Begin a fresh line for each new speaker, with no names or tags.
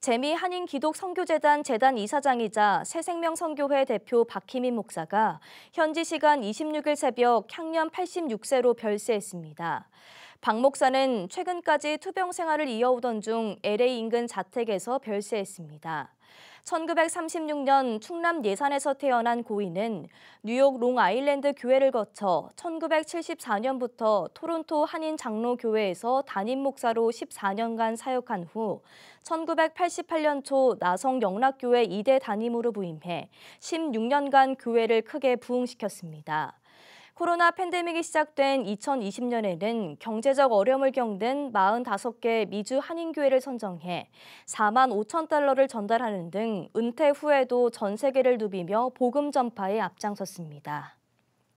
재미 한인기독선교재단 재단 이사장이자 새생명선교회 대표 박희민 목사가 현지 시간 26일 새벽 향년 86세로 별세했습니다. 박 목사는 최근까지 투병 생활을 이어오던 중 LA 인근 자택에서 별세했습니다. 1936년 충남 예산에서 태어난 고인은 뉴욕 롱아일랜드 교회를 거쳐 1974년부터 토론토 한인 장로교회에서 담임 목사로 14년간 사역한 후 1988년 초 나성 영락교회 2대 담임으로 부임해 16년간 교회를 크게 부흥시켰습니다. 코로나 팬데믹이 시작된 2020년에는 경제적 어려움을 겪는 45개 미주 한인교회를 선정해 4만 5천 달러를 전달하는 등 은퇴 후에도 전 세계를 누비며 복음 전파에 앞장섰습니다.